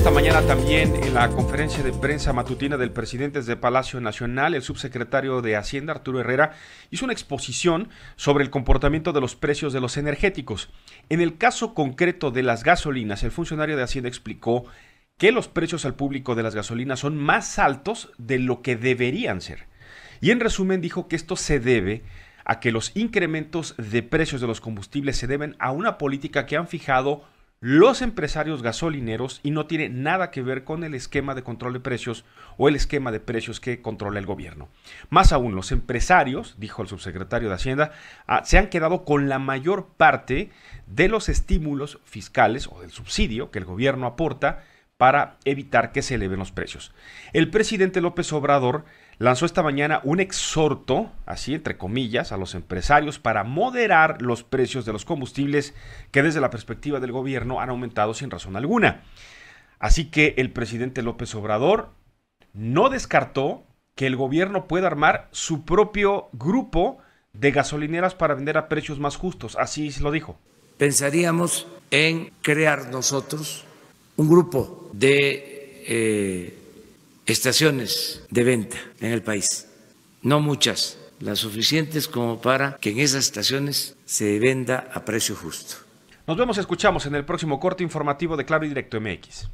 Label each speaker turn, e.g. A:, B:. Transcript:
A: Esta mañana también en la conferencia de prensa matutina del presidente de Palacio Nacional, el subsecretario de Hacienda, Arturo Herrera, hizo una exposición sobre el comportamiento de los precios de los energéticos. En el caso concreto de las gasolinas, el funcionario de Hacienda explicó que los precios al público de las gasolinas son más altos de lo que deberían ser. Y en resumen dijo que esto se debe a que los incrementos de precios de los combustibles se deben a una política que han fijado los empresarios gasolineros y no tiene nada que ver con el esquema de control de precios o el esquema de precios que controla el gobierno. Más aún, los empresarios, dijo el subsecretario de Hacienda, ah, se han quedado con la mayor parte de los estímulos fiscales o del subsidio que el gobierno aporta para evitar que se eleven los precios. El presidente López Obrador lanzó esta mañana un exhorto, así entre comillas, a los empresarios para moderar los precios de los combustibles que desde la perspectiva del gobierno han aumentado sin razón alguna. Así que el presidente López Obrador no descartó que el gobierno pueda armar su propio grupo de gasolineras para vender a precios
B: más justos, así se lo dijo. Pensaríamos en crear nosotros un grupo de eh, estaciones de venta en el país, no muchas, las suficientes como para que en esas estaciones se venda a precio justo.
A: Nos vemos, escuchamos en el próximo corte informativo de Claro Directo MX.